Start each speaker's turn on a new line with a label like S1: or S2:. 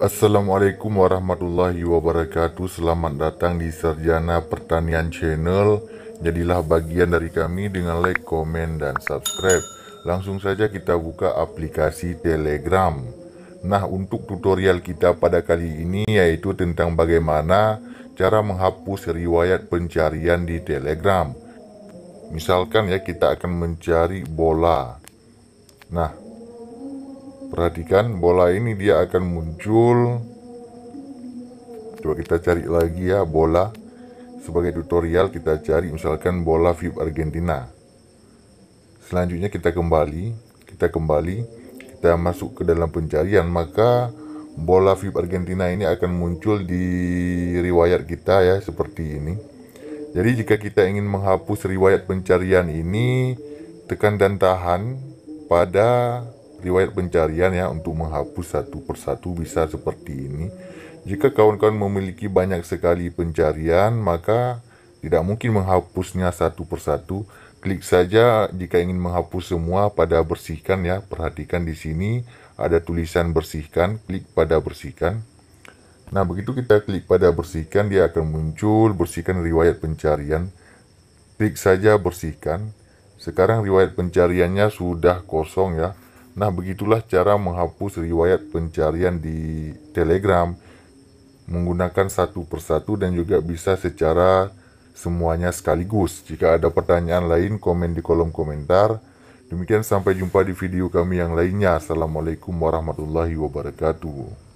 S1: Assalamualaikum warahmatullahi wabarakatuh Selamat datang di Sarjana Pertanian Channel Jadilah bagian dari kami dengan like, komen, dan subscribe Langsung saja kita buka aplikasi Telegram Nah untuk tutorial kita pada kali ini yaitu tentang bagaimana cara menghapus riwayat pencarian di Telegram Misalkan ya kita akan mencari bola Nah perhatikan bola ini dia akan muncul coba kita cari lagi ya bola sebagai tutorial kita cari misalkan bola VIP Argentina selanjutnya kita kembali kita kembali kita masuk ke dalam pencarian maka bola VIP Argentina ini akan muncul di riwayat kita ya seperti ini jadi jika kita ingin menghapus riwayat pencarian ini tekan dan tahan pada riwayat pencarian ya untuk menghapus satu persatu bisa seperti ini. Jika kawan-kawan memiliki banyak sekali pencarian, maka tidak mungkin menghapusnya satu persatu. Klik saja jika ingin menghapus semua pada bersihkan ya. Perhatikan di sini ada tulisan bersihkan, klik pada bersihkan. Nah, begitu kita klik pada bersihkan, dia akan muncul bersihkan riwayat pencarian. Klik saja bersihkan. Sekarang riwayat pencariannya sudah kosong ya. Nah, begitulah cara menghapus riwayat pencarian di Telegram menggunakan satu persatu dan juga bisa secara semuanya sekaligus. Jika ada pertanyaan lain, komen di kolom komentar. Demikian sampai jumpa di video kami yang lainnya. Assalamualaikum warahmatullahi wabarakatuh.